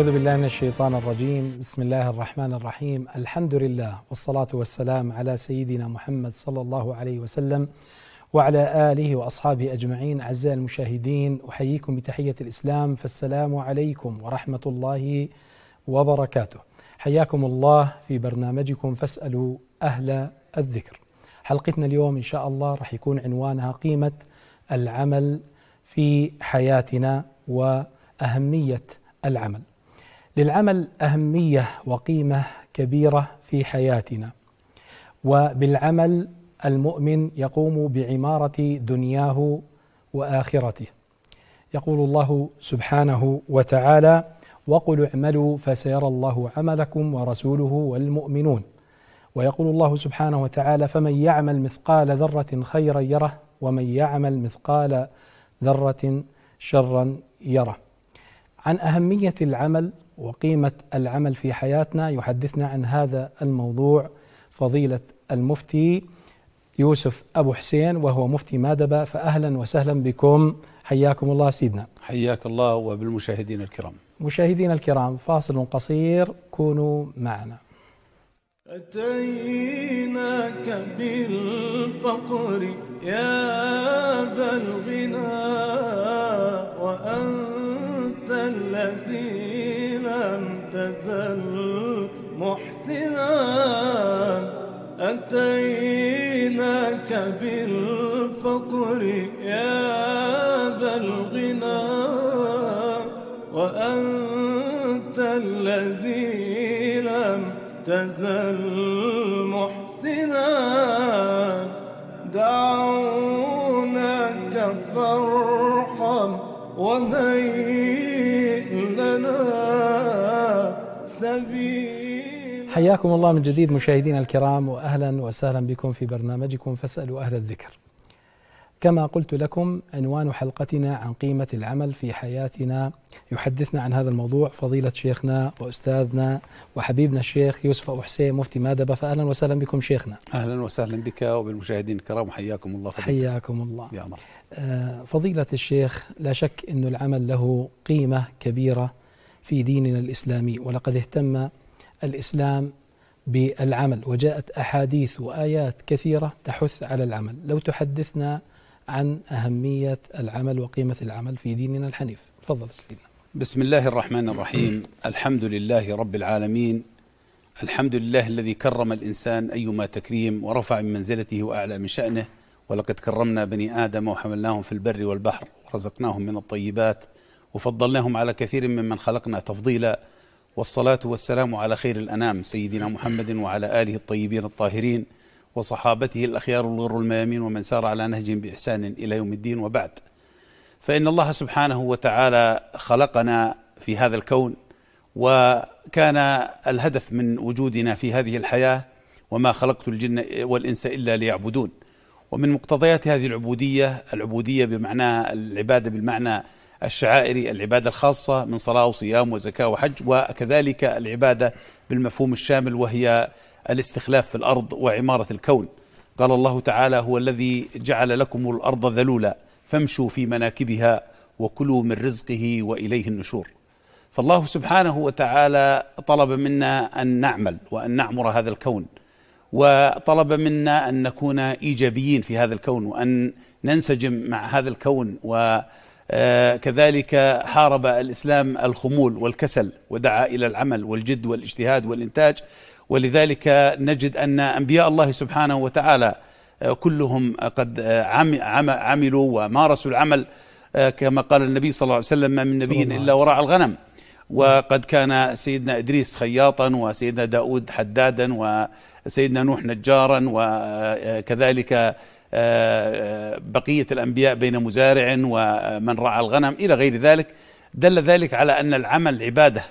أعوذ بالله من الشيطان الرجيم بسم الله الرحمن الرحيم الحمد لله والصلاة والسلام على سيدنا محمد صلى الله عليه وسلم وعلى آله وأصحابه أجمعين أعزائي المشاهدين أحييكم بتحية الإسلام فالسلام عليكم ورحمة الله وبركاته حياكم الله في برنامجكم فاسألوا أهل الذكر حلقتنا اليوم إن شاء الله راح يكون عنوانها قيمة العمل في حياتنا وأهمية العمل للعمل أهمية وقيمة كبيرة في حياتنا وبالعمل المؤمن يقوم بعمارة دنياه وآخرته يقول الله سبحانه وتعالى وقل اعملوا فسيرى الله عملكم ورسوله والمؤمنون ويقول الله سبحانه وتعالى فمن يعمل مثقال ذرة خيرا يره ومن يعمل مثقال ذرة شرا يره عن أهمية العمل وقيمة العمل في حياتنا يحدثنا عن هذا الموضوع فضيلة المفتي يوسف أبو حسين وهو مفتي مادبة فأهلا وسهلا بكم حياكم الله سيدنا حياك الله وبالمشاهدين الكرام مشاهدينا الكرام فاصل قصير كونوا معنا أتيناك بالفقر يا ذا الغنى وأنت الذي لم تزل محسنا أتيناك بالفقر يا ذا الغنى وأنت الذي لم تزل محسنا دعوناك فارحم وهيئ حياكم الله من جديد مشاهدينا الكرام واهلا وسهلا بكم في برنامجكم فاسالوا اهل الذكر. كما قلت لكم عنوان حلقتنا عن قيمه العمل في حياتنا يحدثنا عن هذا الموضوع فضيله شيخنا واستاذنا وحبيبنا الشيخ يوسف ابو حسين مفتي مادبه فاهلا وسهلا بكم شيخنا. اهلا وسهلا بك وبالمشاهدين الكرام وحياكم الله فضيلة. حياكم الله. يا مرحبا. آه، فضيله الشيخ لا شك أن العمل له قيمه كبيره في ديننا الاسلامي ولقد اهتم الإسلام بالعمل وجاءت أحاديث وآيات كثيرة تحث على العمل لو تحدثنا عن أهمية العمل وقيمة العمل في ديننا الحنيف تفضل سيدنا بسم الله الرحمن الرحيم الحمد لله رب العالمين الحمد لله الذي كرم الإنسان أيما تكريم ورفع من منزلته وأعلى من شأنه ولقد كرمنا بني آدم وحملناهم في البر والبحر ورزقناهم من الطيبات وفضلناهم على كثير ممن خلقنا تفضيلا والصلاة والسلام على خير الأنام سيدنا محمد وعلى آله الطيبين الطاهرين وصحابته الأخيار الغر الميامين ومن سار على نهجهم بإحسان إلى يوم الدين وبعد فإن الله سبحانه وتعالى خلقنا في هذا الكون وكان الهدف من وجودنا في هذه الحياة وما خلقت الجن والإنس إلا ليعبدون ومن مقتضيات هذه العبودية العبودية بمعناها العبادة بالمعنى الشعائري العبادة الخاصة من صلاة وصيام وزكاة وحج وكذلك العبادة بالمفهوم الشامل وهي الاستخلاف في الأرض وعمارة الكون قال الله تعالى هو الذي جعل لكم الأرض ذلولا فامشوا في مناكبها وكلوا من رزقه وإليه النشور فالله سبحانه وتعالى طلب منا أن نعمل وأن نعمر هذا الكون وطلب منا أن نكون إيجابيين في هذا الكون وأن ننسجم مع هذا الكون و آه، كذلك حارب الإسلام الخمول والكسل ودعا إلى العمل والجد والاجتهاد والإنتاج ولذلك نجد أن أنبياء الله سبحانه وتعالى آه، كلهم قد آه، عملوا ومارسوا العمل كما قال النبي صلى الله عليه وسلم ما من نبي إلا وراء الغنم وقد كان سيدنا إدريس خياطا وسيدنا داود حدادا وسيدنا نوح نجارا وكذلك بقية الأنبياء بين مزارع ومن رعى الغنم إلى غير ذلك دل ذلك على أن العمل عبادة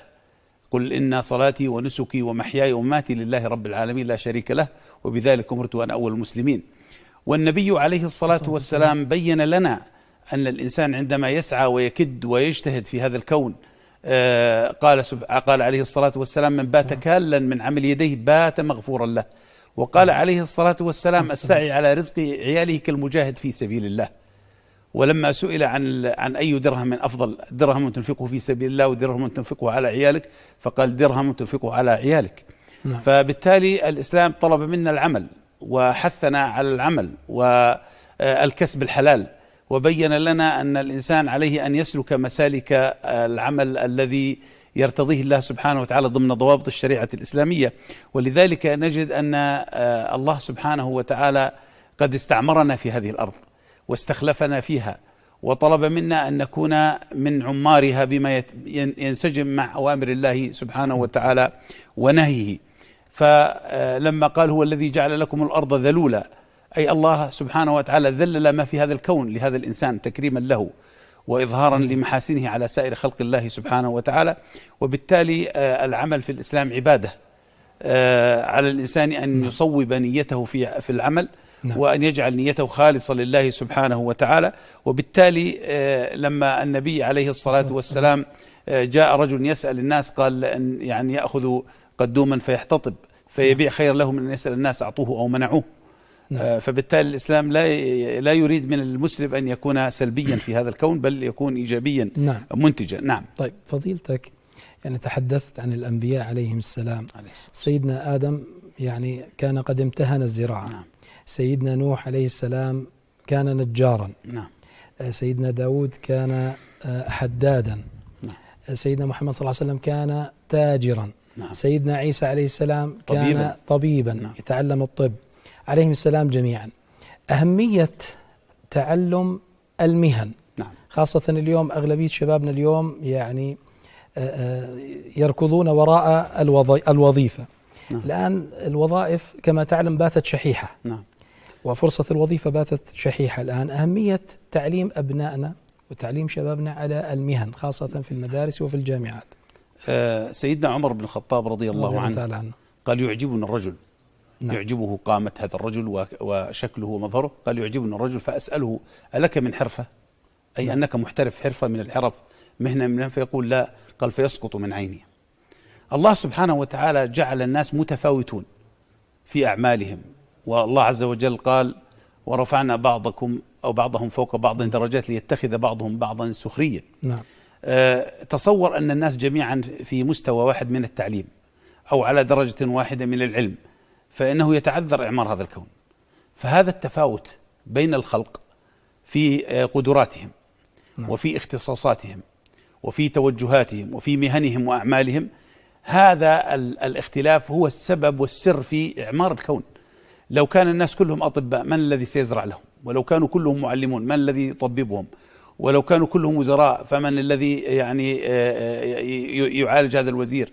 قل إن صلاتي ونسكي ومحياي ومماتي لله رب العالمين لا شريك له وبذلك أمرت أن أول المسلمين والنبي عليه الصلاة والسلام بين لنا أن الإنسان عندما يسعى ويكد ويجتهد في هذا الكون آه، قال قال عليه الصلاة والسلام من بات نعم. كالا من عمل يديه بات مغفورا له وقال نعم. عليه الصلاة والسلام نعم. السعي على رزق عياله كالمجاهد في سبيل الله ولما سئل عن عن اي درهم من افضل درهم تنفقه في سبيل الله ودرهم تنفقه على عيالك فقال درهم تنفقه على عيالك نعم. فبالتالي الاسلام طلب منا العمل وحثنا على العمل والكسب الحلال وبين لنا ان الانسان عليه ان يسلك مسالك العمل الذي يرتضيه الله سبحانه وتعالى ضمن ضوابط الشريعه الاسلاميه ولذلك نجد ان آه، الله سبحانه وتعالى قد استعمرنا في هذه الارض واستخلفنا فيها وطلب منا ان نكون من عمارها بما ينسجم مع اوامر الله سبحانه وتعالى ونهيه فلما آه، قال هو الذي جعل لكم الارض ذلولا اي الله سبحانه وتعالى ذلل ما في هذا الكون لهذا الانسان تكريما له واظهارا لمحاسنه على سائر خلق الله سبحانه وتعالى وبالتالي آه، العمل في الاسلام عباده آه، على الانسان ان نعم. يصوب نيته في في العمل نعم. وأن يجعل نيته خالصة لله سبحانه وتعالى وبالتالي آه، لما النبي عليه الصلاة والسلام جاء رجل يسأل الناس قال أن يعني يأخذ قدوما فيحتطب فيبيع نعم. خير له من أن يسأل الناس أعطوه أو منعوه نعم. آه، فبالتالي الإسلام لا لا يريد من المسلم أن يكون سلبيا في هذا الكون بل يكون إيجابيا نعم. منتجا نعم طيب فضيلتك يعني تحدثت عن الأنبياء عليهم السلام عليه سيدنا آدم يعني كان قد امتهن الزراعة نعم. سيدنا نوح عليه السلام كان نجارا نعم. آه، سيدنا داود كان آه، حدادا نعم. سيدنا محمد صلى الله عليه وسلم كان تاجرا نعم. سيدنا عيسى عليه السلام كان طبيبا, طبيباً نعم. يتعلم الطب عليهم السلام جميعا أهمية تعلم المهن نعم. خاصة اليوم أغلبية شبابنا اليوم يعني آه، آه، يركضون وراء الوظيفة نعم. الآن الوظائف كما تعلم باتت شحيحة نعم. وفرصة الوظيفة باتت شحيحة الآن أهمية تعليم أبنائنا وتعليم شبابنا على المهن خاصة في المدارس وفي الجامعات آه، سيدنا عمر بن الخطاب رضي الله, الله عنه قال يعجبنا الرجل نعم. يعجبه قامة هذا الرجل وشكله ومظهره قال يعجبني الرجل فأسأله ألك من حرفة أي نعم. أنك محترف حرفة من الحرف مهنة منها فيقول لا قال فيسقط من عيني الله سبحانه وتعالى جعل الناس متفاوتون في أعمالهم والله عز وجل قال ورفعنا بعضكم أو بعضهم فوق بعض درجات ليتخذ بعضهم بعضا سخريا نعم. أه تصور أن الناس جميعا في مستوى واحد من التعليم أو على درجة واحدة من العلم فإنه يتعذر إعمار هذا الكون فهذا التفاوت بين الخلق في آه، قدراتهم نعم. وفي اختصاصاتهم وفي توجهاتهم وفي مهنهم وأعمالهم هذا الاختلاف هو السبب والسر في إعمار الكون لو كان الناس كلهم أطباء من الذي سيزرع لهم ولو كانوا كلهم معلمون من الذي يطببهم ولو كانوا كلهم وزراء فمن الذي يعني آه، آه، يعالج هذا الوزير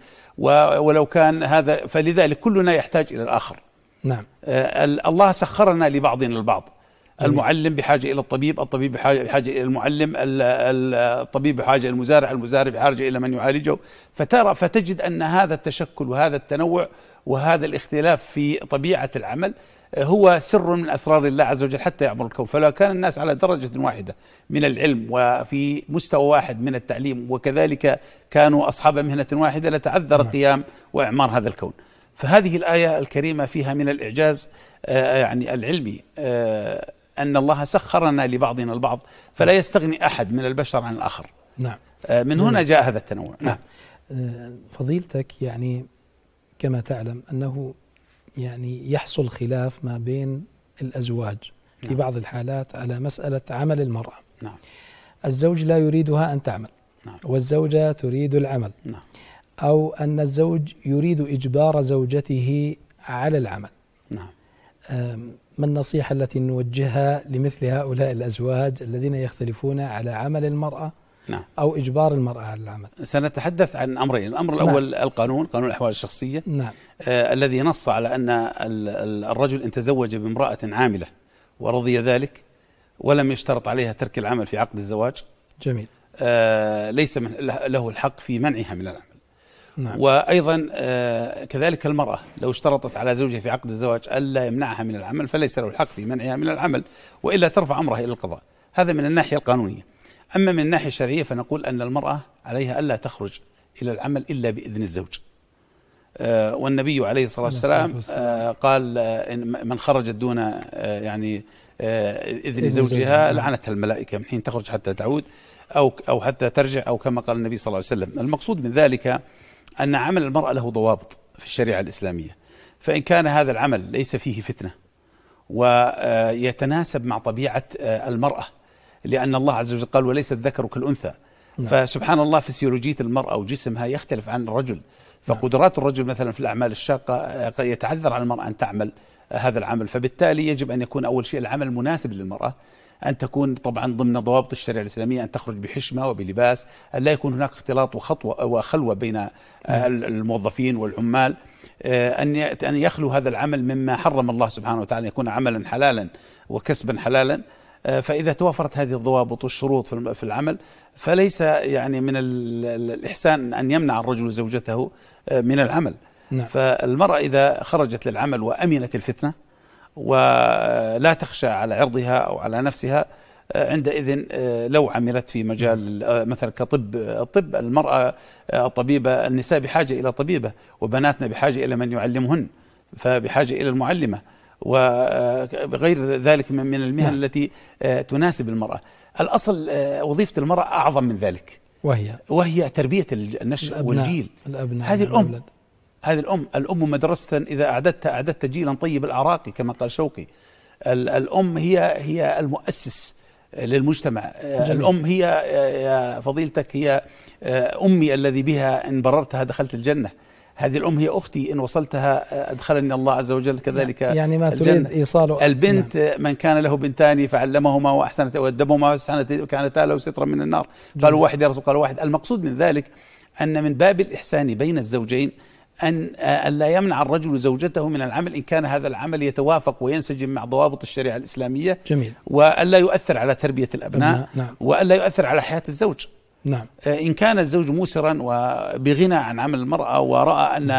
ولو كان هذا فلذلك كلنا يحتاج الى الاخر نعم آه، الله سخرنا لبعضنا البعض المعلم بحاجة إلى الطبيب الطبيب بحاجة إلى المعلم الطبيب بحاجة إلى المزارع المزارع بحاجة إلى من يعالجه فترى فتجد أن هذا التشكل وهذا التنوع وهذا الاختلاف في طبيعة العمل آه، هو سر من أسرار الله عز وجل حتى يعمر الكون فلو كان الناس على درجة واحدة من العلم وفي مستوى واحد من التعليم وكذلك كانوا أصحاب مهنة واحدة لتعذر نعم. قيام وإعمار هذا الكون فهذه الآية الكريمة فيها من الإعجاز آه، يعني العلمي آه، أن الله سخرنا لبعضنا البعض فلا يستغني أحد من البشر عن الآخر نعم آه، من هنا نعم. جاء هذا التنوع نعم, نعم. آه، فضيلتك يعني كما تعلم أنه يعني يحصل خلاف ما بين الأزواج نعم. في بعض الحالات على مسألة عمل المرأة نعم. الزوج لا يريدها أن تعمل نعم. والزوجة تريد العمل نعم. أو أن الزوج يريد إجبار زوجته على العمل نعم ما النصيحة التي نوجهها لمثل هؤلاء الأزواج الذين يختلفون على عمل المرأة نعم. أو إجبار المرأة على العمل سنتحدث عن أمرين الأمر الأول نعم. القانون قانون الأحوال الشخصية نعم. آه الذي نص على أن الرجل إن تزوج بامرأة عاملة ورضي ذلك ولم يشترط عليها ترك العمل في عقد الزواج جميل آه ليس من له الحق في منعها من العمل نعم. وأيضا آه، كذلك المرأة لو اشترطت على زوجها في عقد الزواج ألا يمنعها من العمل فليس له الحق في منعها من العمل وإلا ترفع أمرها إلى القضاء هذا من الناحية القانونية أما من الناحية الشرعية فنقول أن المرأة عليها ألا تخرج إلى العمل إلا بإذن الزوج آه، والنبي عليه الصلاة آه، والسلام قال من خرجت دون يعني إذن زوجها نعم. لعنتها الملائكة من حين تخرج حتى تعود أو أو حتى ترجع أو كما قال النبي صلى الله عليه وسلم المقصود من ذلك أن عمل المرأة له ضوابط في الشريعة الإسلامية فإن كان هذا العمل ليس فيه فتنة ويتناسب مع طبيعة آه، المرأة لأن الله عز وجل قال وليس الذكر كالأنثى نعم. فسبحان الله فسيولوجية المرأة وجسمها يختلف عن الرجل فقدرات الرجل مثلا في الأعمال الشاقة آه، يتعذر على المرأة أن تعمل آه، هذا العمل فبالتالي يجب أن يكون أول شيء العمل مناسب للمرأة أن تكون طبعا ضمن ضوابط الشريعة الإسلامية أن تخرج بحشمة وبلباس أن لا يكون هناك اختلاط وخطوة وخلوة بين الموظفين والعمال آه، أن أن يخلو هذا العمل مما حرم الله سبحانه وتعالى يكون عملا حلالا وكسبا حلالا آه، فإذا توافرت هذه الضوابط والشروط في العمل فليس يعني من الإحسان أن يمنع الرجل زوجته آه، من العمل نعم. فالمرأة إذا خرجت للعمل وأمنت الفتنة ولا تخشى على عرضها أو على نفسها آه، عندئذ آه، لو عملت في مجال آه، مثلا كطب الطب المرأة الطبيبة النساء بحاجة إلى طبيبة وبناتنا بحاجة إلى من يعلمهن فبحاجة إلى المعلمة وغير ذلك من المهن نعم. التي تناسب المرأة الأصل وظيفة المرأة أعظم من ذلك وهي وهي تربية النشء الأبناء والجيل الأبناء هذه الأم هذه الأم الأم مدرسة إذا أعددت أعددت جيلا طيب العراقي كما قال شوقي الأم هي هي المؤسس للمجتمع جميل. الأم هي يا فضيلتك هي آه، أمي الذي بها إن بررتها دخلت الجنة هذه الأم هي أختي إن وصلتها آه، أدخلني الله عز وجل كذلك نعم. يعني ما الجنة. تريد إيصاله البنت نعم. من كان له بنتان فعلمهما وأحسنت وأدبهما وكانتا له سترا من النار قالوا واحد يا رسول قالوا واحد المقصود من ذلك أن من باب الإحسان بين الزوجين آه، أن لا يمنع الرجل زوجته من العمل إن كان هذا العمل يتوافق وينسجم مع ضوابط الشريعة الإسلامية جميل وألا يؤثر على تربية الأبناء نعم. نعم وألا يؤثر على حياة الزوج نعم آه، إن كان الزوج موسرا وبغنى عن عمل المرأة ورأى أن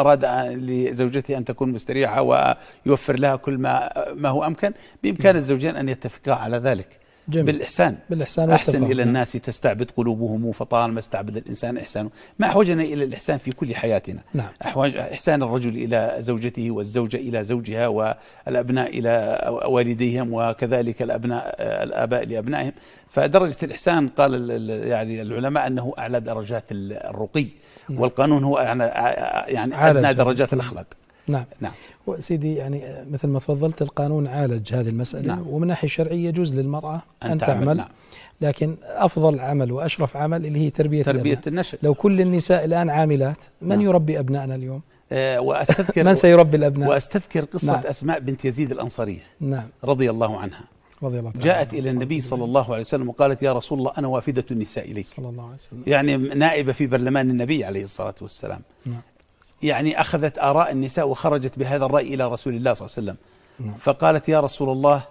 أراد لزوجته أن تكون مستريحة ويوفر لها كل ما, آه، ما هو أمكن بإمكان نعم. الزوجين أن يتفقا على ذلك جميل. بالإحسان بالإحسان أحسن إلى الناس تستعبد قلوبهم فطالما استعبد الإنسان إحسانه ما أحوجنا إلى الإحسان في كل حياتنا نعم. أحوج إحسان الرجل إلى زوجته والزوجة إلى زوجها والأبناء إلى والديهم وكذلك الأبناء الآباء لأبنائهم فدرجة الإحسان قال يعني العلماء أنه أعلى درجات الرقي نعم. والقانون هو يعني أدنى درجات الأخلاق نعم نعم سيدي يعني مثل ما تفضلت القانون عالج هذه المسألة نعم. ومن ناحية شرعية يجوز للمرأة أن, أن تعمل, نعم. لكن أفضل عمل وأشرف عمل اللي هي تربية تربية النشأ لو كل النساء الآن عاملات من نعم. يربي أبنائنا اليوم؟ آه، واستذكر من سيربي الابناء واستذكر قصه نعم. اسماء بنت يزيد الانصاريه نعم رضي الله عنها رضي الله تعالى جاءت الى النبي صلى الله عليه وسلم وقالت يا رسول الله انا وافده النساء اليك صلى الله عليه وسلم يعني نائبه في برلمان النبي عليه الصلاه والسلام نعم. يعني أخذت آراء النساء وخرجت بهذا الرأي إلى رسول الله صلى الله عليه وسلم فقالت يا رسول الله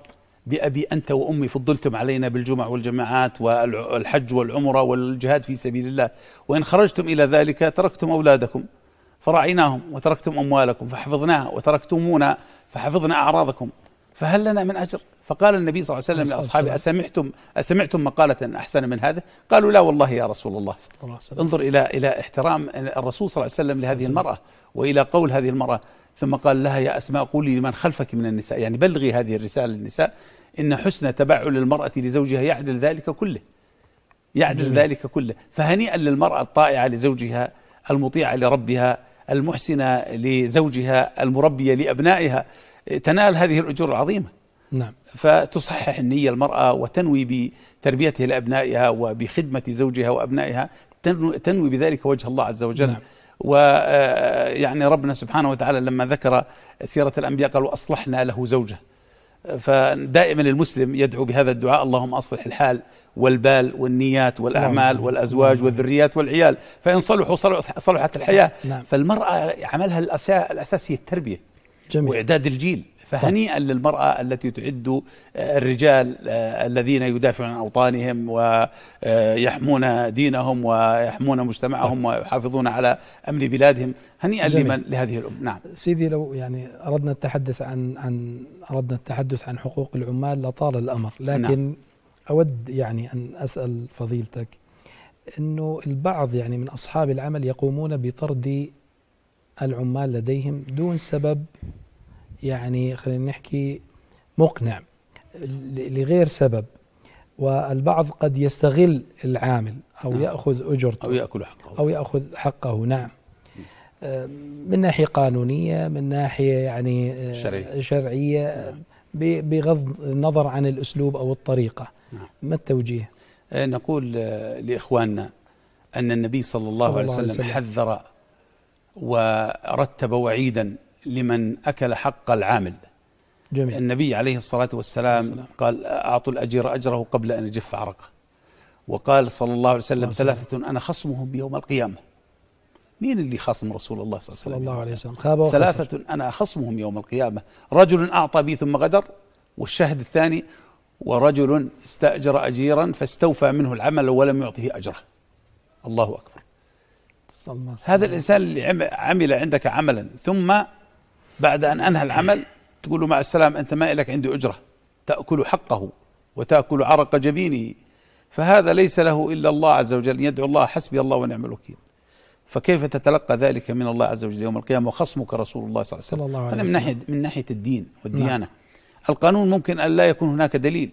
بأبي أنت وأمي فضلتم علينا بالجمع والجماعات والحج والعمرة والجهاد في سبيل الله وإن خرجتم إلى ذلك تركتم أولادكم فرعيناهم وتركتم أموالكم فحفظناها وتركتمونا فحفظنا أعراضكم فهل لنا من أجر فقال النبي صلى الله عليه وسلم لأصحابه أسمعتم, أسمعتم مقالة أحسن من هذا قالوا لا والله يا رسول الله انظر إلى, إلى احترام الرسول صلى الله عليه وسلم لهذه المرأة وإلى قول هذه المرأة ثم قال لها يا أسماء قولي لمن خلفك من النساء يعني بلغي هذه الرسالة للنساء إن حسن تبعل المرأة لزوجها يعدل ذلك كله يعدل ذلك كله فهنيئا للمرأة الطائعة لزوجها المطيعة لربها المحسنة لزوجها المربية لأبنائها تنال هذه الأجور العظيمة نعم فتصحح النية المرأة وتنوي بتربيتها لأبنائها وبخدمة زوجها وأبنائها تنوي بذلك وجه الله عز وجل نعم. ويعني آه، ربنا سبحانه وتعالى لما ذكر سيرة الأنبياء قالوا أصلحنا له زوجه فدائما المسلم يدعو بهذا الدعاء اللهم أصلح الحال والبال والنيات والأعمال نعم. والأزواج نعم. والذريات والعيال فإن صلحوا صلحت الحياة نعم. فالمرأة عملها الأساسي التربية جميل. وإعداد الجيل فهنيئا للمرأة التي تعد آه، الرجال آه، الذين يدافعون عن أوطانهم ويحمون دينهم ويحمون مجتمعهم طيب. ويحافظون على أمن بلادهم هنيئا جميل. لمن لهذه الأم نعم سيدي لو يعني أردنا التحدث عن عن أردنا التحدث عن حقوق العمال لطال الأمر نعم. لكن نعم. أود يعني أن أسأل فضيلتك أنه البعض يعني من أصحاب العمل يقومون بطرد العمال لديهم دون سبب يعني خلينا نحكي مقنع لغير سبب والبعض قد يستغل العامل أو نعم. يأخذ أجرته أو يأكل حقه أو يأخذ حقه نعم آه، من ناحية قانونية من ناحية يعني آه، شرعية, شرعية نعم. بغض النظر عن الأسلوب أو الطريقة نعم. ما التوجيه؟ آه، نقول لإخواننا أن النبي صلى الله, صلى الله عليه وسلم حذر ورتب وعيدا لمن أكل حق العامل جميل. النبي عليه الصلاة والسلام السلام. قال أعطوا الأجير أجره قبل أن يجف عرقه وقال صلى الله عليه وسلم ثلاثة أنا خصمهم يوم القيامة مين اللي خصم رسول الله صلى, صلى الله عليه وسلم خاب وخسر ثلاثة أنا خصمهم يوم القيامة رجل أعطى بي ثم غدر والشاهد الثاني ورجل استأجر أجيرا فاستوفى منه العمل ولم يعطه أجره الله أكبر صلى الله هذا الإنسان اللي عمل عندك عملا ثم بعد أن أنهى العمل تقول له مع السلامة أنت ما إلك عندي أجرة تأكل حقه وتأكل عرق جبينه فهذا ليس له إلا الله عز وجل يدعو الله حسبي الله ونعم الوكيل فكيف تتلقى ذلك من الله عز وجل يوم القيامة وخصمك رسول الله صلى الله عليه وسلم هذا من ناحية من ناحية الدين والديانة نعم. القانون ممكن أن لا يكون هناك دليل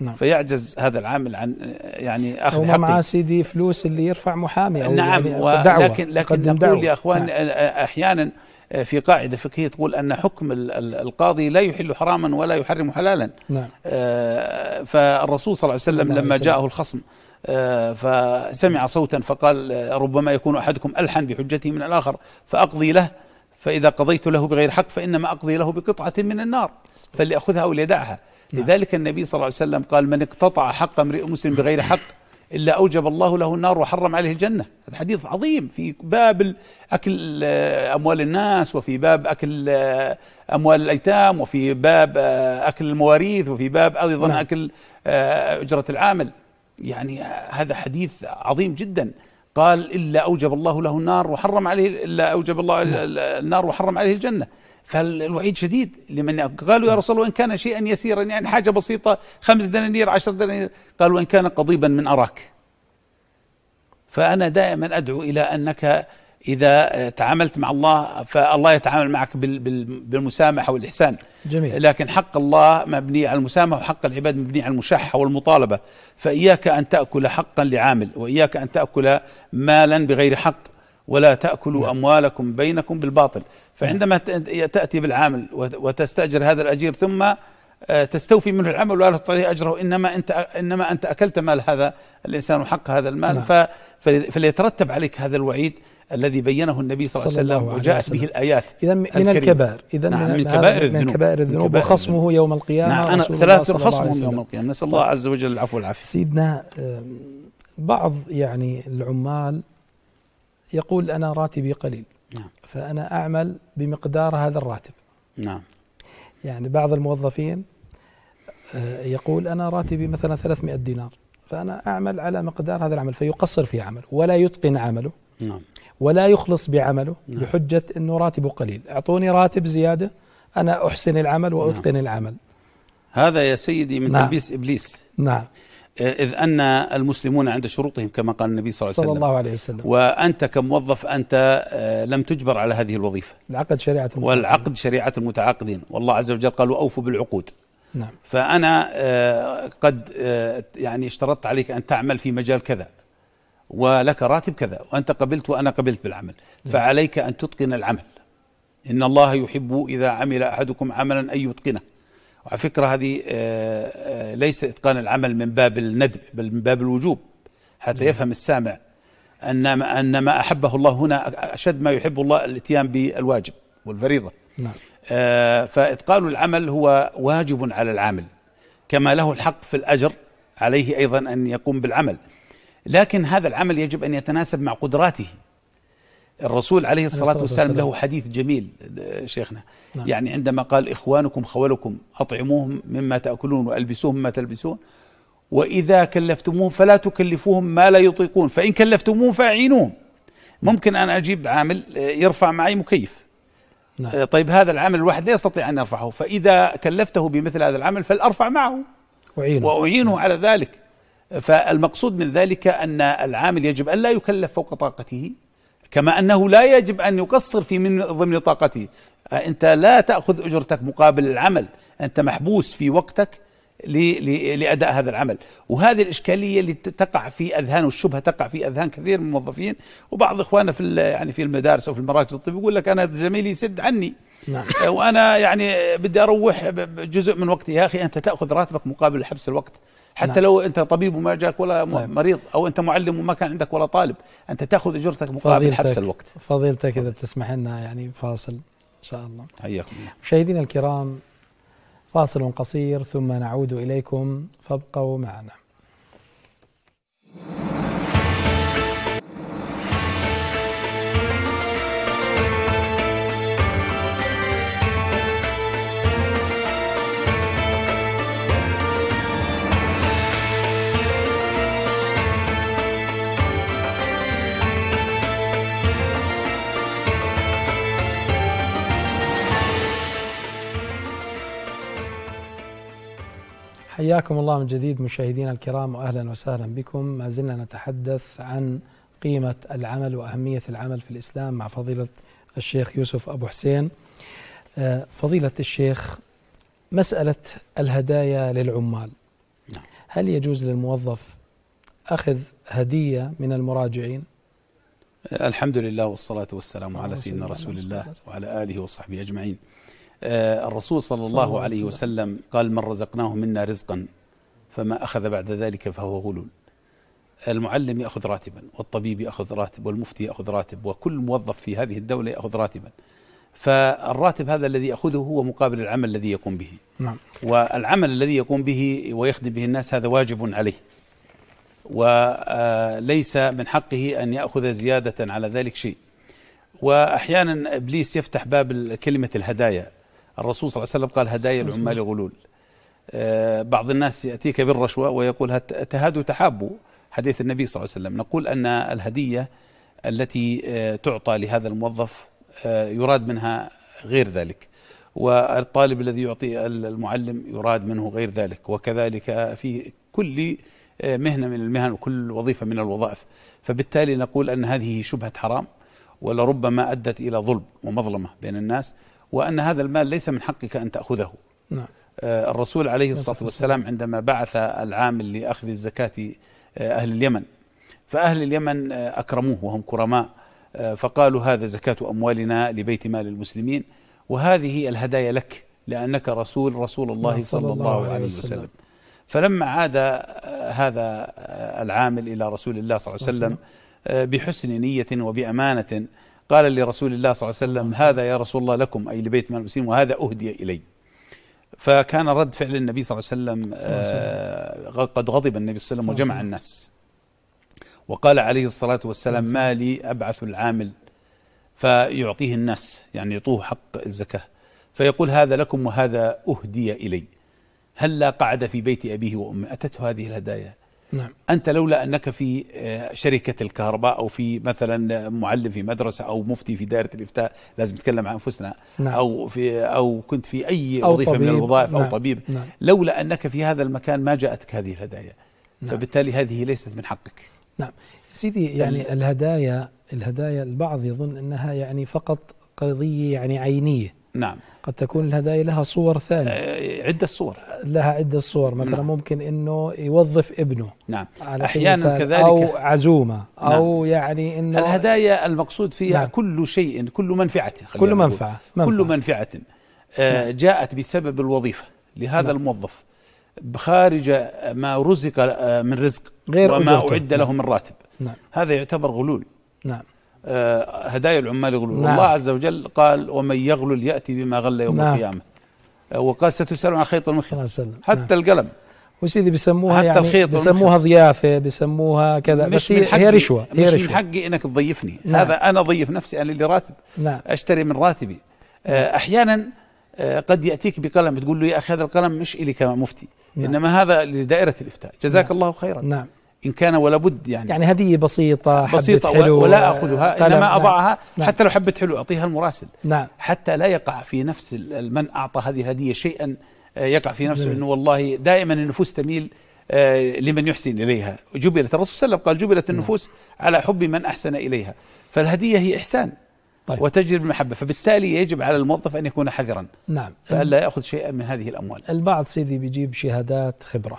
نعم. فيعجز هذا العامل عن يعني اخذ حقه معاه سيدي فلوس اللي يرفع محامي او نعم يعني و... دعوة لكن لكن نقول دعوة. يا اخوان نعم. احيانا آه، في قاعدة فقهية تقول أن حكم القاضي لا يحل حراما ولا يحرم حلالا نعم. آه، فالرسول صلى الله عليه وسلم نعم. لما جاءه الخصم آه، فسمع صوتا فقال ربما يكون أحدكم ألحن بحجته من الآخر فأقضي له فإذا قضيت له بغير حق فإنما أقضي له بقطعة من النار فليأخذها أو ليدعها نعم. لذلك النبي صلى الله عليه وسلم قال من اقتطع حق امرئ مسلم بغير حق إلا أوجب الله له النار وحرم عليه الجنة هذا حديث عظيم في باب أكل آه، أموال الناس وفي باب أكل آه، أموال الأيتام وفي باب آه، أكل المواريث وفي باب أيضا نعم. أكل أجرة العامل يعني هذا حديث عظيم جدا قال إلا أوجب الله له النار وحرم عليه إلا أوجب الله النار وحرم عليه الجنة فالوعيد شديد لمن قالوا يا رسول الله وان كان شيئا يسيرا يعني حاجه بسيطه خمس دنانير عشر دنانير قال وان كان قضيبا من اراك فانا دائما ادعو الى انك اذا تعاملت مع الله فالله يتعامل معك بالمسامحه والاحسان جميل لكن حق الله مبني على المسامحه وحق العباد مبني على المشحه والمطالبه فاياك ان تاكل حقا لعامل واياك ان تاكل مالا بغير حق ولا تأكلوا نعم. أموالكم بينكم بالباطل فعندما نعم. تأتي بالعامل وتستأجر هذا الأجير ثم آه، تستوفي منه العمل ولا تعطيه اجره انما انت انما انت اكلت مال هذا الانسان وحق هذا المال نعم. فليترتب عليك هذا الوعيد الذي بينه النبي صلى, صلى الله عليه وسلم وجاءت به الايات اذا من الكبائر اذا نعم من كبائر الذنوب من كبائر الذنوب وخصمه يوم القيامه نعم أنا ثلاثه خصمهم يوم القيامه نسال الله طيب. عز وجل العفو والعافيه سيدنا آه، بعض يعني العمال يقول أنا راتبي قليل نعم. فأنا أعمل بمقدار هذا الراتب نعم يعني بعض الموظفين آه، يقول أنا راتبي مثلا 300 دينار فأنا أعمل على مقدار هذا العمل فيقصر في عمله ولا يتقن عمله نعم ولا يخلص بعمله نعم. بحجة أنه راتبه قليل أعطوني راتب زيادة أنا أحسن العمل وأتقن نعم. العمل هذا يا سيدي من نعم. تلبيس إبليس نعم آه، إذ أن المسلمون عند شروطهم كما قال النبي صلى الله عليه وسلم صلى الله عليه وسلم وأنت كموظف أنت آه، لم تجبر على هذه الوظيفة العقد شريعة المتعاقدين والعقد شريعة المتعاقدين والله عز وجل قال وأوفوا بالعقود نعم فأنا آه، قد يعني اشترطت عليك أن تعمل في مجال كذا ولك راتب كذا وأنت قبلت وأنا قبلت بالعمل نعم. فعليك أن تتقن العمل إن الله يحب إذا عمل أحدكم عملا أن يتقنه وعلى فكرة هذه آه، آه، ليس إتقان العمل من باب الندب بل من باب الوجوب حتى نعم. يفهم السامع أن ما, أن ما أحبه الله هنا أشد ما يحب الله الاتيان بالواجب والفريضة نعم. آه، فإتقان العمل هو واجب على العامل كما له الحق في الأجر عليه أيضا أن يقوم بالعمل لكن هذا العمل يجب أن يتناسب مع قدراته الرسول عليه الصلاة والسلام له حديث جميل آه، شيخنا نعم. يعني عندما قال إخوانكم خولكم أطعموهم مما تأكلون وألبسوهم مما تلبسون وإذا كلفتموهم فلا تكلفوهم ما لا يطيقون فإن كلفتموهم فأعينوهم نعم. ممكن أن أجيب عامل آه، يرفع معي مكيف نعم. آه، طيب هذا العمل الواحد لا يستطيع أن يرفعه فإذا كلفته بمثل هذا العمل فالأرفع معه وعينه. وأعينه نعم. على ذلك فالمقصود من ذلك أن العامل يجب أن لا يكلف فوق طاقته كما انه لا يجب ان يقصر في من ضمن طاقته انت لا تاخذ اجرتك مقابل العمل انت محبوس في وقتك لاداء هذا العمل، وهذه الاشكاليه اللي تقع في اذهان والشبهه تقع في اذهان كثير من الموظفين وبعض اخواننا في يعني في المدارس او في المراكز الطبيه يقول لك انا زميلي يسد عني نعم. آه، وانا يعني بدي اروح جزء من وقتي يا اخي انت تاخذ راتبك مقابل حبس الوقت حتى نعم. لو انت طبيب وما جاك ولا طيب. مريض او انت معلم وما كان عندك ولا طالب انت تاخذ اجرتك مقابل حبس الوقت فضيلتك اذا بتسمح لنا يعني فاصل ان شاء الله حياكم مشاهدينا الكرام فاصل قصير ثم نعود إليكم فابقوا معنا حياكم الله من جديد مشاهدينا الكرام واهلا وسهلا بكم ما زلنا نتحدث عن قيمه العمل واهميه العمل في الاسلام مع فضيله الشيخ يوسف ابو حسين آه، فضيله الشيخ مساله الهدايا للعمال نعم. هل يجوز للموظف اخذ هديه من المراجعين الحمد لله والصلاه والسلام على سيدنا رسول الله وعلى اله وصحبه اجمعين آه، الرسول صلى الله عليه وسلم قال من رزقناه منا رزقا فما أخذ بعد ذلك فهو غلول المعلم يأخذ راتبا والطبيب يأخذ راتب والمفتي يأخذ راتب وكل موظف في هذه الدولة يأخذ راتبا فالراتب هذا الذي يأخذه هو مقابل العمل الذي يقوم به نعم. والعمل الذي يقوم به ويخدم به الناس هذا واجب عليه وليس آه، من حقه أن يأخذ زيادة على ذلك شيء وأحيانا إبليس يفتح باب كلمة الهدايا الرسول صلى الله عليه وسلم قال هدايا العمال غلول آه، بعض الناس يأتيك بالرشوة ويقول تهادوا تحابوا حديث النبي صلى الله عليه وسلم نقول أن الهدية التي آه، تعطى لهذا الموظف آه، يراد منها غير ذلك والطالب الذي يعطي المعلم يراد منه غير ذلك وكذلك في كل مهنة من المهن وكل وظيفة من الوظائف فبالتالي نقول أن هذه شبهة حرام ولربما أدت إلى ظلم ومظلمة بين الناس وأن هذا المال ليس من حقك أن تأخذه نعم. آه، الرسول عليه نعم. الصلاة والسلام عندما بعث العامل لأخذ الزكاة آه، أهل اليمن فأهل اليمن آه، أكرموه وهم كرماء فقالوا هذا زكاة أموالنا لبيت مال المسلمين وهذه الهدايا لك لأنك رسول رسول الله نعم، صلى الله عليه وسلم فلما عاد هذا العامل إلى رسول الله صلى الله عليه وسلم بحسن نية وبأمانة قال لرسول الله صلى الله عليه وسلم هذا يا رسول الله لكم أي لبيت من المسلمين وهذا أهدي إلي فكان رد فعل النبي صلى الله عليه وسلم آه قد غضب النبي صلى الله عليه وسلم وجمع الناس وقال عليه الصلاة والسلام ما لي أبعث العامل فيعطيه الناس يعني يعطوه حق الزكاة فيقول هذا لكم وهذا أهدي إلي هل لا قعد في بيت أبيه وأمه أتته هذه الهدايا نعم. أنت لولا أنك في آه، شركة الكهرباء أو في مثلا معلم في مدرسة أو مفتي في دائرة الإفتاء لازم نتكلم عن أنفسنا نعم. أو في أو كنت في أي أو وظيفة طبيب. من الوظائف نعم. أو طبيب نعم. لولا أنك في هذا المكان ما جاءتك هذه الهدايا نعم. فبالتالي هذه ليست من حقك نعم سيدي يعني الهدايا الهدايا البعض يظن أنها يعني فقط قضية يعني عينية نعم قد تكون الهدايا لها صور ثانية آه، عدة صور لها عدة صور مثلا نعم. ممكن أنه يوظف ابنه نعم على أحيانا كذلك أو عزومة نعم. أو يعني أنه الهدايا المقصود فيها نعم. كل شيء كل منفعة كل منفعة, منفعة كل منفعة آه نعم. جاءت بسبب الوظيفة لهذا نعم. الموظف خارج ما رزق آه، من رزق غير وما أجرته. أعد له نعم. من راتب نعم. هذا يعتبر غلول نعم آه، هدايا العمال يغلون نعم. الله عز وجل قال ومن يغلل يأتي بما غل يوم نعم. القيامة آه، وقال ستسأل عن خيط المخيط حتى نعم. القلم وسيدي بسموها حتى يعني الخيط بيسموها ضيافه بسموها كذا مش بس هي رشوه هي مش رشوة. من حقي انك تضيفني نعم. هذا انا ضيف نفسي انا اللي راتب نعم. اشتري من راتبي آه، نعم. احيانا قد ياتيك بقلم تقول له يا اخي هذا القلم مش الي كمفتي نعم. انما هذا لدائره الافتاء جزاك نعم. الله خيرا نعم إن كان ولا بد يعني يعني هدية بسيطة بسيطة حلو ولا أخذها إنما نعم، أضعها نعم حتى لو حبة حلو أعطيها المراسل نعم حتى لا يقع في نفس من أعطى هذه الهدية شيئا آه، يقع في نفسه نعم. أنه والله دائما النفوس تميل آه، لمن يحسن إليها جبلت الرسول صلى الله عليه وسلم قال جبلت نعم. النفوس على حب من أحسن إليها فالهدية هي إحسان طيب. وتجلب المحبة فبالتالي يجب على الموظف أن يكون حذرا نعم فألا يأخذ شيئا من هذه الأموال البعض سيدي بيجيب شهادات خبرة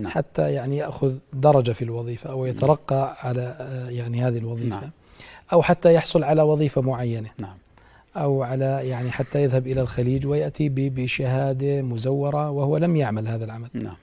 نعم. حتى يعني ياخذ درجه في الوظيفه او يترقى على آه، يعني هذه الوظيفه نعم. او حتى يحصل على وظيفه معينه نعم. او على يعني حتى يذهب الى الخليج وياتي بشهاده مزوره وهو لم يعمل هذا العمل نعم.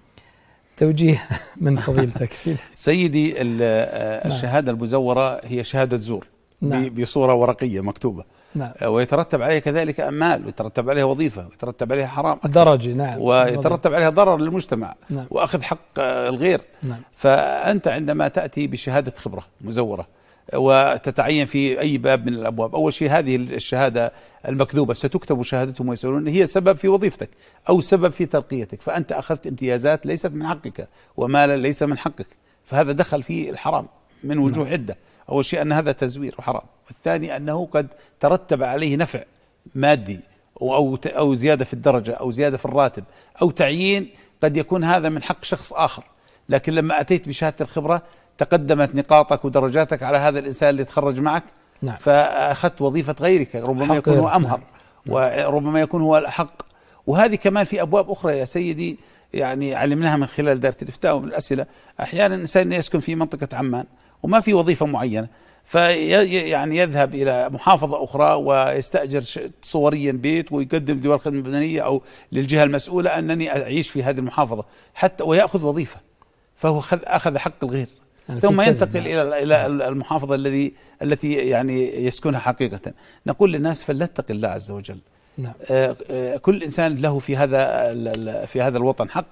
توجيه من فضيلتك سيدي آه، نعم. الشهاده المزوره هي شهاده زور نعم. بصوره ورقيه مكتوبه نعم. آه، نعم. ويترتب عليه كذلك أمال ويترتب عليها وظيفة ويترتب عليها حرام أكثر درجة نعم ويترتب عليها ضرر للمجتمع نعم. وأخذ حق آه، الغير نعم. فأنت عندما تأتي بشهادة خبرة مزورة آه، وتتعين في أي باب من الأبواب أول شيء هذه الشهادة المكذوبة ستكتب شهادتهم ويسألون هي سبب في وظيفتك أو سبب في ترقيتك فأنت أخذت امتيازات ليست من حقك ومالا ليس من حقك فهذا دخل في الحرام من وجوه نعم. عدة أول شيء أن هذا تزوير وحرام والثاني أنه قد ترتب عليه نفع مادي أو, أو زيادة في الدرجة أو زيادة في الراتب أو تعيين قد يكون هذا من حق شخص آخر لكن لما أتيت بشهادة الخبرة تقدمت نقاطك ودرجاتك على هذا الإنسان اللي تخرج معك نعم. فأخذت وظيفة غيرك ربما يكون هو أمهر نعم. وربما يكون هو الأحق وهذه كمان في أبواب أخرى يا سيدي يعني علمناها من خلال دائره الافتاء ومن الاسئله احيانا الانسان يسكن في منطقه عمان وما في وظيفة معينة في يعني يذهب إلى محافظة أخرى ويستأجر صوريا بيت ويقدم ديوان الخدمة المدنية أو للجهة المسؤولة أنني أعيش في هذه المحافظة حتى ويأخذ وظيفة فهو أخذ حق الغير ثم ينتقل يعني. الى الى المحافظه الذي التي يعني يسكنها حقيقه نقول للناس فلنتقي الله عز وجل نعم. آه، آه، كل انسان له في هذا في هذا الوطن حق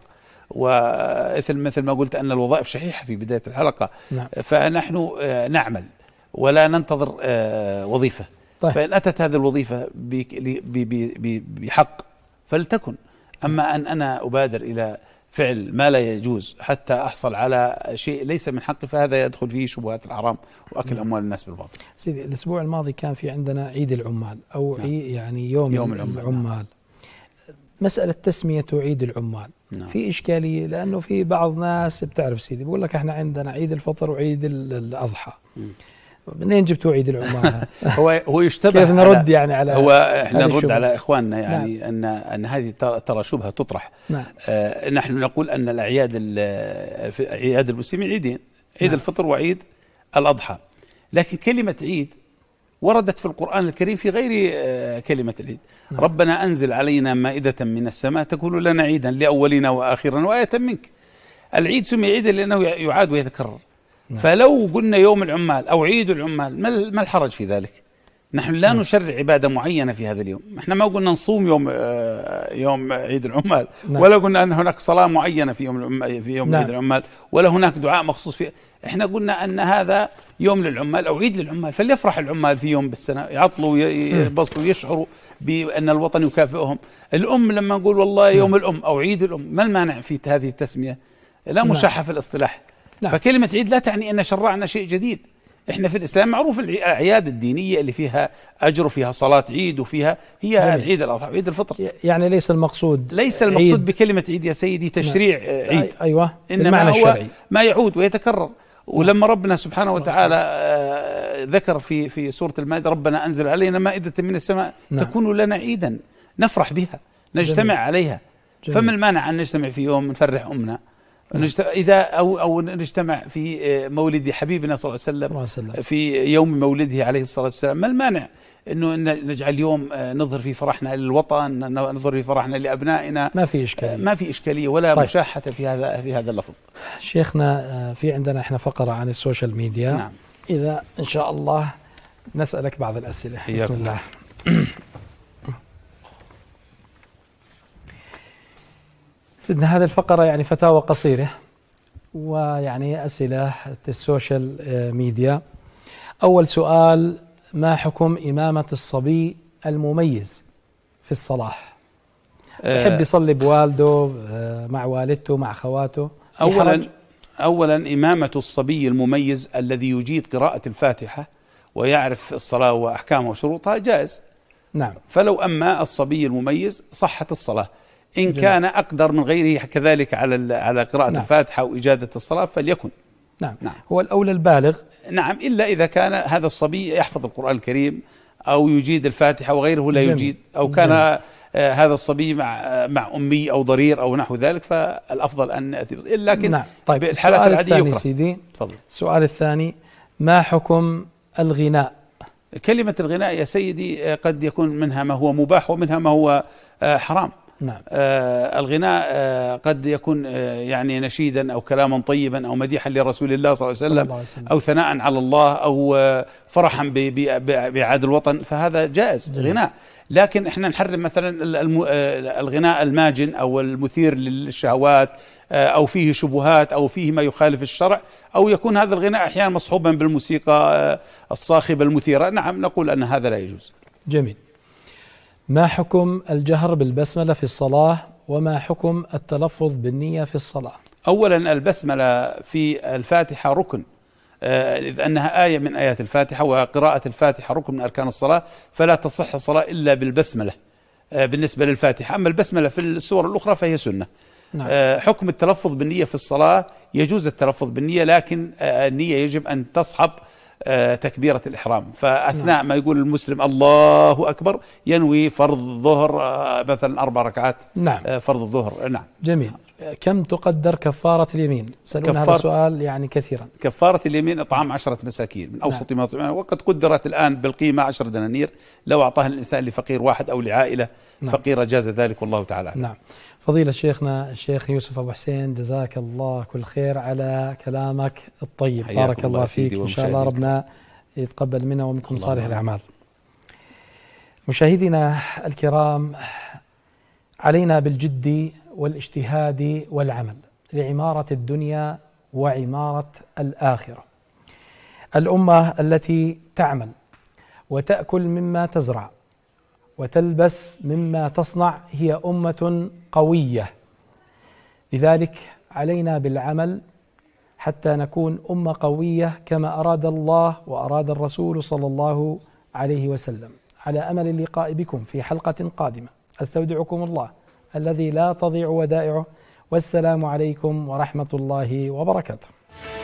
ومثل مثل ما قلت ان الوظائف شحيحه في بدايه الحلقه نعم. فنحن آه، نعمل ولا ننتظر آه، وظيفه طيب. فان اتت هذه الوظيفه بحق فلتكن اما ان انا ابادر الى فعل ما لا يجوز حتى احصل على شيء ليس من حقي فهذا يدخل فيه شبهات الحرام واكل نعم. اموال الناس بالباطل. سيدي الاسبوع الماضي كان في عندنا عيد العمال او نعم. يعني يوم, يوم العمال, نعم. العمال. نعم. مساله تسميته عيد العمال نعم. في اشكاليه لانه في بعض ناس بتعرف سيدي بقول لك احنا عندنا عيد الفطر وعيد الاضحى منين جبتوا عيد العمال هو هو يشتبه كيف نرد يعني على هو احنا نرد على اخواننا يعني نعم. ان ان هذه ترى شبهه تطرح نعم. آه نحن نقول ان الاعياد في اعياد المسلمين عيدين عيد نعم. الفطر وعيد الاضحى لكن كلمه عيد وردت في القرآن الكريم في غير آه، كلمة العيد نعم. ربنا أنزل علينا مائدة من السماء تكون لنا عيدا لأولنا وآخرنا وآية منك العيد سمي عيدا لأنه يعاد ويتكرر نعم. فلو قلنا يوم العمال أو عيد العمال ما الحرج في ذلك نحن لا نعم. نشرع عباده معينه في هذا اليوم، احنا ما قلنا نصوم يوم آه، يوم عيد العمال، نعم. ولا قلنا ان هناك صلاه معينه في يوم في يوم نعم. عيد العمال، ولا هناك دعاء مخصوص في احنا قلنا ان هذا يوم للعمال او عيد للعمال، فليفرح العمال في يوم بالسنه، يعطلوا يبصلوا يشعروا بان الوطن يكافئهم، الام لما نقول والله نعم. يوم نعم. الام او عيد الام، ما المانع في هذه التسميه؟ لا نعم. مشاحه في الاصطلاح. نعم. فكلمه عيد لا تعني ان شرعنا شيء جديد، احنا في الاسلام معروف الاعياد الدينيه اللي فيها اجر وفيها صلاه عيد وفيها هي جميل. يعني عيد الاضحى عيد الفطر يعني ليس المقصود ليس المقصود عيد بكلمه عيد يا سيدي نعم. تشريع نعم. عيد ايوه انما هو الشرعي. ما يعود ويتكرر نعم. ولما ربنا سبحانه وتعالى آه ذكر في في سوره المائده ربنا انزل علينا مائده من السماء نعم. تكون لنا عيدا نفرح بها نجتمع جميل. عليها جميل. فما المانع ان نجتمع في يوم نفرح امنا إذا أو أو نجتمع في آه، مولد حبيبنا صلى الله عليه وسلم, الله عليه وسلم. في يوم مولده عليه الصلاة والسلام ما المانع انه نجعل يوم آه، نظهر فيه فرحنا للوطن نظهر فيه فرحنا لابنائنا ما في اشكاليه ما في اشكاليه ولا طيب. مشاحه في هذا في هذا اللفظ شيخنا آه، في عندنا احنا فقره عن السوشيال ميديا نعم. اذا ان شاء الله نسالك بعض الاسئله بسم الله سيدنا هذه الفقرة يعني فتاوى قصيرة ويعني أسئلة السوشيال آه، ميديا أول سؤال ما حكم إمامة الصبي المميز في الصلاة آه، يحب يصلي بوالده آه، مع والدته مع خواته أولا أولا إمامة الصبي المميز الذي يجيد قراءة الفاتحة ويعرف الصلاة وأحكامها وشروطها جائز نعم فلو أما الصبي المميز صحت الصلاة إن جميل. كان أقدر من غيره كذلك على على قراءة نعم. الفاتحة وإجادة الصلاة فليكن نعم. نعم هو الأولى البالغ نعم إلا إذا كان هذا الصبي يحفظ القرآن الكريم أو يجيد الفاتحة وغيره لا جميل. يجيد أو كان جميل. آه، هذا الصبي مع مع أمي أو ضرير أو نحو ذلك فالأفضل أن نأتي لكن نعم. طيب الحالات العادية الثاني سيدي تفضل السؤال الثاني ما حكم الغناء كلمة الغناء يا سيدي آه، قد يكون منها ما هو مباح ومنها ما هو آه، حرام نعم. آه الغناء آه قد يكون آه يعني نشيدا أو كلاما طيبا أو مديحا لرسول الله صلى الله عليه وسلم, الله عليه وسلم. أو ثناء على الله أو آه فرحا بعاد الوطن فهذا جائز جميل. نعم. غناء لكن احنا نحرم مثلا آه، الغناء الماجن أو المثير للشهوات آه، أو فيه شبهات أو فيه ما يخالف الشرع أو يكون هذا الغناء أحيانا مصحوبا بالموسيقى آه، الصاخبة المثيرة نعم نقول أن هذا لا يجوز جميل ما حكم الجهر بالبسملة في الصلاة وما حكم التلفظ بالنية في الصلاة أولا البسملة في الفاتحة ركن آه، إذ أنها آية من آيات الفاتحة وقراءة الفاتحة ركن من أركان الصلاة فلا تصح الصلاة إلا بالبسملة آه، بالنسبة للفاتحة أما البسملة في السور الأخرى فهي سنة نعم. آه، حكم التلفظ بالنية في الصلاة يجوز التلفظ بالنية لكن النية يجب أن تصحب آه، تكبيرة الإحرام فأثناء ما يقول المسلم الله أكبر ينوي فرض الظهر آه، مثلا أربع ركعات نعم آه، فرض الظهر نعم جميل كم تقدر كفارة اليمين؟ سألنا هذا السؤال يعني كثيرا كفارة اليمين إطعام عشرة مساكين من أوسط نعم. ما نعم. وقد قدرت الآن بالقيمة عشرة دنانير لو أعطاها الإنسان لفقير واحد أو لعائلة نعم. فقيرة جاز ذلك والله تعالى نعم فضيلة شيخنا الشيخ يوسف أبو حسين جزاك الله كل خير على كلامك الطيب بارك الله فيك إن شاء الله ربنا يتقبل منا ومنكم صالح الأعمال مشاهدينا الكرام علينا بالجد والاجتهاد والعمل لعمارة الدنيا وعمارة الآخرة الأمة التي تعمل وتأكل مما تزرع وتلبس مما تصنع هي أمة قوية لذلك علينا بالعمل حتى نكون أمة قوية كما أراد الله وأراد الرسول صلى الله عليه وسلم على أمل اللقاء بكم في حلقة قادمة أستودعكم الله الذي لا تضيع ودائعه والسلام عليكم ورحمه الله وبركاته